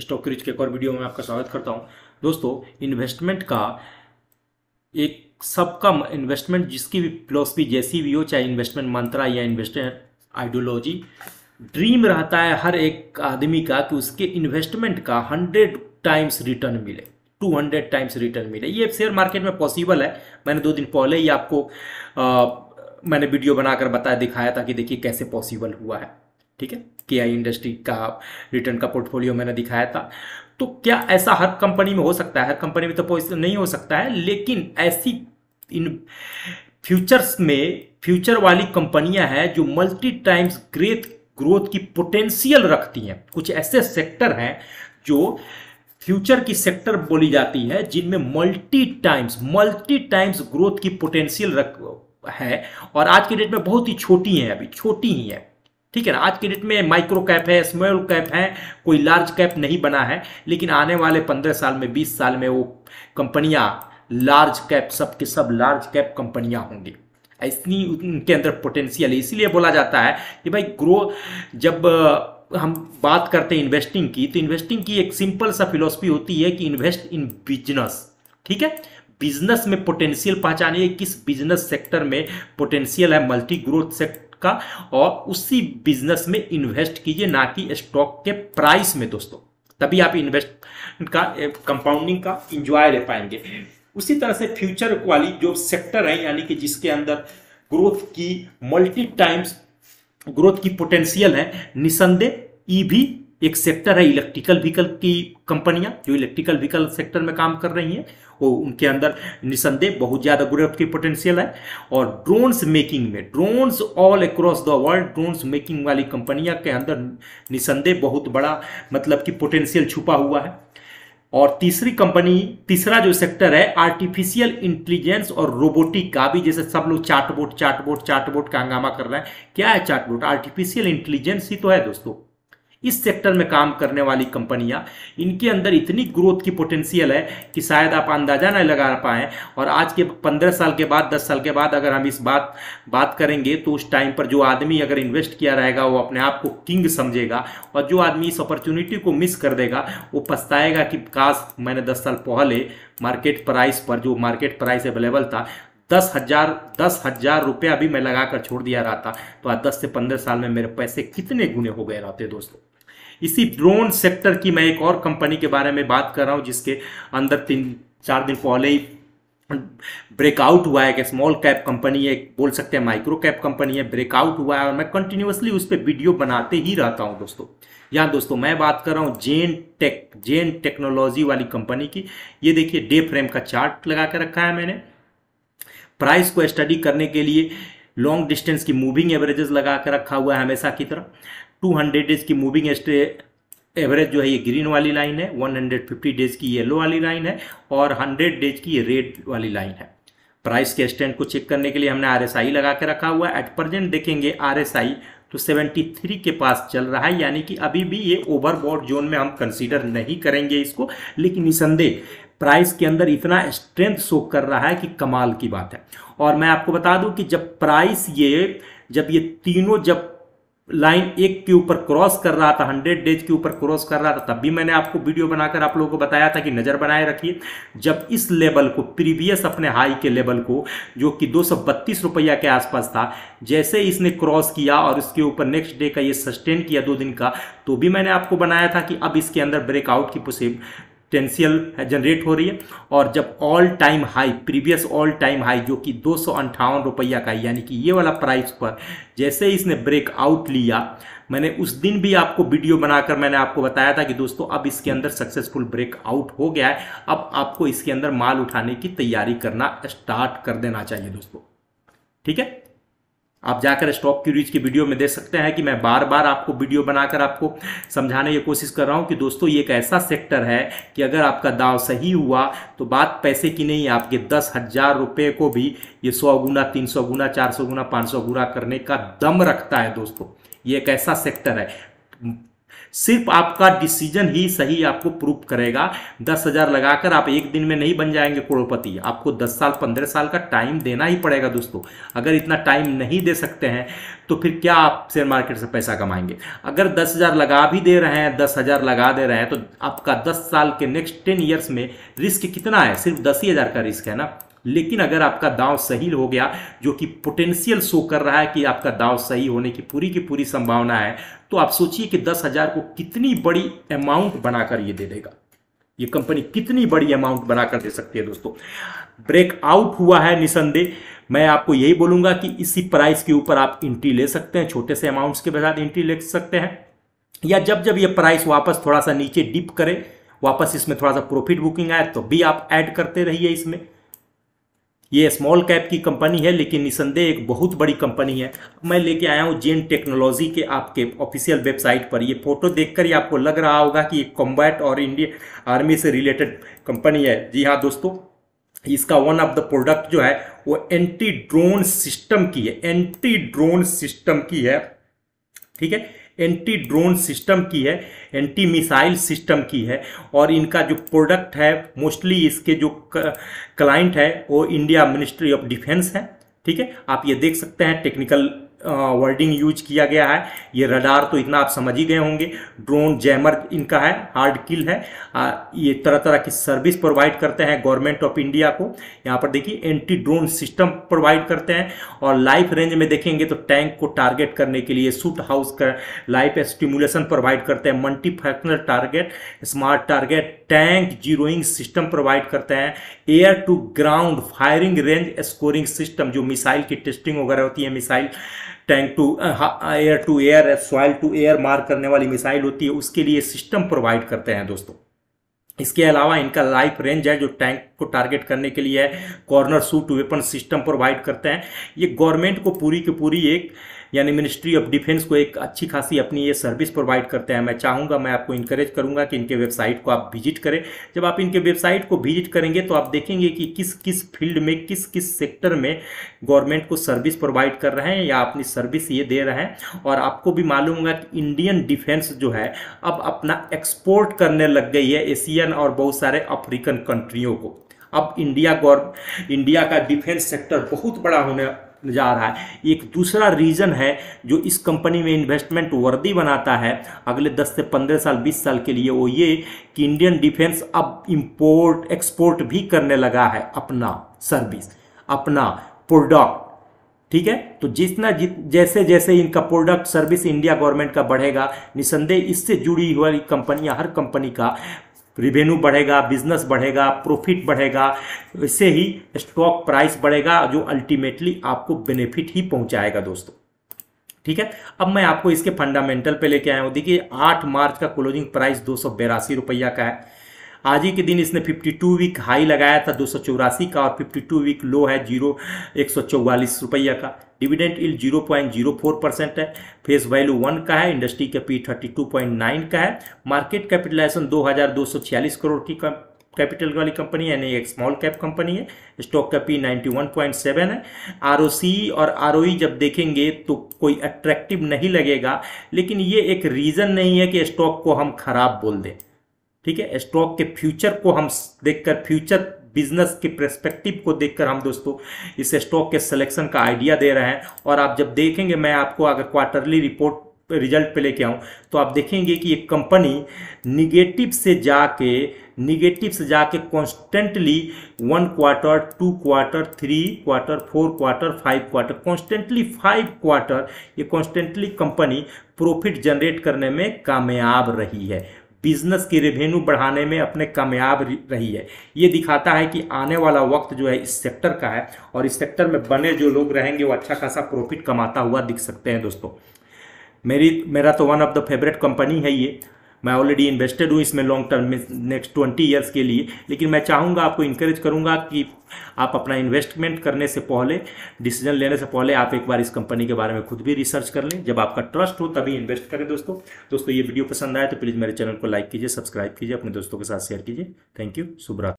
stock crease के एक और वीडियो में आपका स्वागत करता हूं दोस्तों इन्वेस्टमेंट का एक सबका इन्वेस्टमेंट जिसकी भी फिलोसफी जैसी भी हो चाहे इन्वेस्टमेंट मंत्रा या इन्वेस्टमेंट आइडियोलॉजी ड्रीम रहता है हर एक आदमी का कि उसके इन्वेस्टमेंट का हंड्रेड टाइम्स रिटर्न मिले टू हंड्रेड टाइम्स रिटर्न मिले ये शेयर मार्केट में पॉसिबल है मैंने दो दिन पहले ही आपको आ, मैंने वीडियो बनाकर बताया दिखाया था कि देखिए कैसे पॉसिबल हुआ है ठीक है के आई इंडस्ट्री का रिटर्न का पोर्टफोलियो मैंने दिखाया था तो क्या ऐसा हर कंपनी में हो सकता है हर कंपनी में तो नहीं हो सकता है लेकिन ऐसी इन फ्यूचर्स में फ्यूचर वाली कंपनियां हैं जो मल्टी टाइम्स ग्रेथ ग्रोथ की पोटेंशियल रखती हैं कुछ ऐसे सेक्टर हैं जो फ्यूचर की सेक्टर बोली जाती है जिनमें multi times multi times growth की पोटेंशियल रख है और आज के डेट में बहुत ही छोटी हैं अभी छोटी ही हैं ठीक है ना आज के डेट में माइक्रो कैप है स्मॉल कैप है कोई लार्ज कैप नहीं बना है लेकिन आने वाले पंद्रह साल में बीस साल में वो कंपनियां लार्ज कैप सब के सब लार्ज कैप कंपनियां होंगी इतनी उनके अंदर पोटेंशियल है इसीलिए बोला जाता है कि भाई ग्रो जब हम बात करते हैं इन्वेस्टिंग की तो इन्वेस्टिंग की एक सिंपल सा फिलोसफी होती है कि इन्वेस्ट इन बिजनेस ठीक है बिजनेस में पोटेंशियल पहचानिए किस बिजनेस सेक्टर में पोटेंशियल है मल्टी ग्रोथ सेक्टर का और उसी बिजनेस में इन्वेस्ट कीजिए ना कि स्टॉक के प्राइस में दोस्तों तभी आप इन्वेस्ट का कंपाउंडिंग का इंजॉय ले पाएंगे उसी तरह से फ्यूचर वाली जो सेक्टर है यानी कि जिसके अंदर ग्रोथ की मल्टी टाइम्स ग्रोथ की पोटेंशियल है निसंदेह ई भी एक सेक्टर है इलेक्ट्रिकल व्हीकल की कंपनियां जो इलेक्ट्रिकल व्हीकल सेक्टर में काम कर रही हैं वो उनके अंदर निसंदेह बहुत ज़्यादा ग्रोथ की पोटेंशियल है और ड्रोन्स मेकिंग में drones all across the world drones making वाली कंपनियां के अंदर निसंदेह बहुत बड़ा मतलब कि पोटेंशियल छुपा हुआ है और तीसरी कंपनी तीसरा जो सेक्टर है आर्टिफिशियल इंटेलिजेंस और रोबोटिक का भी जैसे सब लोग चार्टबोर्ड चार्टबोर्ड चार्टबोर्ड का हंगामा कर रहे हैं क्या है चार्टबोर्ड आर्टिफिशियल इंटेलिजेंस ही तो है दोस्तों इस सेक्टर में काम करने वाली कंपनियां इनके अंदर इतनी ग्रोथ की पोटेंशियल है कि शायद आप अंदाजा नहीं लगा पाएँ और आज के पंद्रह साल के बाद दस साल के बाद अगर हम इस बात बात करेंगे तो उस टाइम पर जो आदमी अगर इन्वेस्ट किया रहेगा वो अपने आप को किंग समझेगा और जो आदमी इस अपॉर्चुनिटी को मिस कर देगा वो पछताएगा कि काश मैंने दस साल पहले मार्केट प्राइस पर जो मार्केट प्राइस अवेलेबल था दस हजार दस हजार रुपया भी मैं लगा कर छोड़ दिया रहता तो आज दस से पंद्रह साल में मेरे पैसे कितने गुने हो गए रहते दोस्तों इसी ड्रोन सेक्टर की मैं एक और कंपनी के बारे में बात कर रहा हूँ जिसके अंदर तीन चार दिन पहले ही ब्रेकआउट हुआ है एक स्मॉल कैप कंपनी है बोल सकते हैं माइक्रो कैप कंपनी है ब्रेकआउट हुआ है और मैं कंटिन्यूसली उस पर वीडियो बनाते ही रहता हूँ दोस्तों यहाँ दोस्तों मैं बात कर रहा हूँ जेन टेक जेन टेक्नोलॉजी वाली कंपनी की ये देखिए डे फ्रेम का चार्ट लगा के रखा है मैंने प्राइस को स्टडी करने के लिए लॉन्ग डिस्टेंस की मूविंग एवरेजेस लगा कर रखा हुआ है हमेशा की तरह 200 डेज की मूविंग एवरेज जो है ये ग्रीन वाली लाइन है 150 डेज की येलो वाली लाइन है और 100 डेज की रेड वाली लाइन है प्राइस के स्टैंड को चेक करने के लिए हमने आई लगा के रखा हुआ है एट प्रेजेंट देखेंगे आई तो 73 के पास चल रहा है यानी कि अभी भी ये ओवरबॉड जोन में हम कंसीडर नहीं करेंगे इसको लेकिन निसंदेह प्राइस के अंदर इतना स्ट्रेंथ शो कर रहा है कि कमाल की बात है और मैं आपको बता दूं कि जब प्राइस ये जब ये तीनों जब लाइन एक के ऊपर क्रॉस कर रहा था हंड्रेड डेज के ऊपर क्रॉस कर रहा था तब भी मैंने आपको वीडियो बनाकर आप लोगों को बताया था कि नज़र बनाए रखिए जब इस लेवल को प्रीवियस अपने हाई के लेवल को जो कि दो रुपया के आसपास था जैसे इसने क्रॉस किया और इसके ऊपर नेक्स्ट डे का ये सस्टेन किया दो दिन का तो भी मैंने आपको बनाया था कि अब इसके अंदर ब्रेकआउट की टेंशियल जनरेट हो रही है और जब all time high previous all time high जो कि दो सौ अंठावन रुपया का यानी कि ये वाला प्राइस पर जैसे इसने ब्रेक आउट लिया मैंने उस दिन भी आपको वीडियो बनाकर मैंने आपको बताया था कि दोस्तों अब इसके अंदर सक्सेसफुल ब्रेक आउट हो गया है अब आपको इसके अंदर माल उठाने की तैयारी करना स्टार्ट कर देना चाहिए दोस्तों ठीक है आप जाकर स्टॉक की रीच की वीडियो में देख सकते हैं कि मैं बार बार आपको वीडियो बनाकर आपको समझाने की कोशिश कर रहा हूँ कि दोस्तों ये एक ऐसा सेक्टर है कि अगर आपका दाव सही हुआ तो बात पैसे की नहीं आपके दस हज़ार रुपये को भी ये सौ गुना तीन सौ गुना चार सौ गुना पाँच सौ गुना करने का दम रखता है दोस्तों ये एक ऐसा सेक्टर है सिर्फ आपका डिसीजन ही सही आपको प्रूफ करेगा दस हजार लगाकर आप एक दिन में नहीं बन जाएंगे करोड़पति आपको दस साल पंद्रह साल का टाइम देना ही पड़ेगा दोस्तों अगर इतना टाइम नहीं दे सकते हैं तो फिर क्या आप शेयर मार्केट से पैसा कमाएंगे अगर दस हजार लगा भी दे रहे हैं दस हजार लगा दे रहे हैं तो आपका दस साल के नेक्स्ट टेन ईयर्स में रिस्क कितना है सिर्फ दस ही हजार का रिस्क है ना लेकिन अगर आपका दाव सही हो गया जो कि पोटेंशियल शो कर रहा है कि आपका दाव सही होने की पूरी की पूरी संभावना है तो आप सोचिए कि दस हज़ार को कितनी बड़ी अमाउंट बनाकर ये दे देगा ये कंपनी कितनी बड़ी अमाउंट बनाकर दे सकती है दोस्तों ब्रेक आउट हुआ है निसंदेह मैं आपको यही बोलूंगा कि इसी प्राइस के ऊपर आप एंट्री ले सकते हैं छोटे से अमाउंट्स के बजाय एंट्री ले सकते हैं या जब जब ये प्राइस वापस थोड़ा सा नीचे डिप करे वापस इसमें थोड़ा सा प्रॉफिट बुकिंग आए तो भी आप ऐड करते रहिए इसमें ये स्मॉल कैप की कंपनी है लेकिन निसंदेह एक बहुत बड़ी कंपनी है मैं लेके आया हूँ जेन टेक्नोलॉजी के आपके ऑफिशियल वेबसाइट पर ये फोटो देखकर ही आपको लग रहा होगा कि ये कॉम्बैट और इंडियन आर्मी से रिलेटेड कंपनी है जी हाँ दोस्तों इसका वन ऑफ द प्रोडक्ट जो है वो एंटी ड्रोन सिस्टम की है एंटी ड्रोन सिस्टम की है ठीक है एंटी ड्रोन सिस्टम की है एंटी मिसाइल सिस्टम की है और इनका जो प्रोडक्ट है मोस्टली इसके जो क्लाइंट है वो इंडिया मिनिस्ट्री ऑफ डिफेंस है ठीक है आप ये देख सकते हैं टेक्निकल वर्डिंग यूज किया गया है ये रडार तो इतना आप समझ ही गए होंगे ड्रोन जैमर इनका है हार्ड किल है आ, ये तरह तरह की सर्विस प्रोवाइड करते हैं गवर्नमेंट ऑफ इंडिया को यहाँ पर देखिए एंटी ड्रोन सिस्टम प्रोवाइड करते हैं और लाइफ रेंज में देखेंगे तो टैंक को टारगेट करने के लिए सूट हाउस का लाइफ स्टिमुलेशन प्रोवाइड करते हैं multifunctional target smart target tank zeroing system provide करते हैं air to ground firing range scoring system जो मिसाइल की टेस्टिंग वगैरह होती है missile tank to air to air soil to air मार करने वाली मिसाइल होती है उसके लिए सिस्टम प्रोवाइड करते हैं दोस्तों इसके अलावा इनका लाइफ रेंज है जो टैंक को टारगेट करने के लिए है corner shot weapon system provide करते हैं ये गवर्नमेंट को पूरी की पूरी एक यानी मिनिस्ट्री ऑफ डिफेंस को एक अच्छी खासी अपनी ये सर्विस प्रोवाइड करते हैं मैं चाहूँगा मैं आपको इंकरेज करूँगा कि इनके वेबसाइट को आप विजिट करें जब आप इनके वेबसाइट को विजिट करेंगे तो आप देखेंगे कि किस किस फील्ड में किस किस सेक्टर में गवर्नमेंट को सर्विस प्रोवाइड कर रहे हैं या अपनी सर्विस ये दे रहे हैं और आपको भी मालूम होगा कि इंडियन डिफेंस जो है अब अपना एक्सपोर्ट करने लग गई है एशियन और बहुत सारे अफ्रीकन कंट्रियों को अब इंडिया गौर इंडिया का डिफेंस सेक्टर बहुत बड़ा होने जा रहा है एक दूसरा रीजन है जो इस कंपनी में इन्वेस्टमेंट वर्दी बनाता है अगले 10 से 15 साल 20 साल के लिए वो ये कि इंडियन डिफेंस अब इंपोर्ट एक्सपोर्ट भी करने लगा है अपना सर्विस अपना प्रोडक्ट ठीक है तो जितना जित जैसे जैसे इनका प्रोडक्ट सर्विस इंडिया गवर्नमेंट का बढ़ेगा निसंदेह इससे जुड़ी हुई कंपनियां हर कंपनी का रिवेन्यू बढ़ेगा बिजनेस बढ़ेगा प्रॉफिट बढ़ेगा इससे ही स्टॉक प्राइस बढ़ेगा जो अल्टीमेटली आपको बेनिफिट ही पहुंचाएगा दोस्तों ठीक है अब मैं आपको इसके फंडामेंटल पे लेके आया हूँ देखिए आठ मार्च का क्लोजिंग प्राइस दो सौ रुपया का है आज ही के दिन इसने 52 वीक हाई लगाया था दो का और 52 वीक लो है जीरो एक रुपया का डिविडेंट इल 0.04 परसेंट है फेस वैल्यू वन का है इंडस्ट्री का पी नाइन का है मार्केट कैपिटलाइजेशन छियालीस करोड़ की कैपिटल वाली कंपनी यानी एक स्मॉल कैप कंपनी है स्टॉक का पी 91.7 है आर और आर e जब देखेंगे तो कोई अट्रैक्टिव नहीं लगेगा लेकिन ये एक रीज़न नहीं है कि स्टॉक को हम खराब बोल दें ठीक है स्टॉक के फ्यूचर को हम देखकर फ्यूचर बिजनेस के प्रस्पेक्टिव को देखकर हम दोस्तों इस स्टॉक के सिलेक्शन का आइडिया दे रहे हैं और आप जब देखेंगे मैं आपको अगर क्वार्टरली रिपोर्ट रिजल्ट पे लेके आऊँ तो आप देखेंगे कि ये कंपनी निगेटिव से जाके निगेटिव से जाके constantly one quarter two quarter three quarter four quarter five quarter constantly five quarter ये कॉन्स्टेंटली कंपनी प्रॉफिट जनरेट करने में कामयाब रही है बिजनेस की रेवेन्यू बढ़ाने में अपने कामयाब रही है ये दिखाता है कि आने वाला वक्त जो है इस सेक्टर का है और इस सेक्टर में बने जो लोग रहेंगे वो अच्छा खासा प्रॉफिट कमाता हुआ दिख सकते हैं दोस्तों मेरी मेरा तो one of the favourite company है ये मैं ऑलरेडी इन्वेस्टेड हूँ इसमें लॉन्ग टर्म में नेक्स्ट ट्वेंटी ईयर्स के लिए लेकिन मैं चाहूँगा आपको इंकरेज करूँगा कि आप अपना इन्वेस्टमेंट करने से पहले डिसीजन लेने से पहले आप एक बार इस कंपनी के बारे में खुद भी रिसर्च कर लें जब आपका ट्रस्ट हो तभी इन्वेस्ट करें दोस्तों दोस्तों ये वीडियो पसंद आए तो प्लीज़ मेरे चैनल को लाइक कीजिए सब्सक्राइब कीजिए अपने दोस्तों के साथ शेयर कीजिए थैंक यू शुभ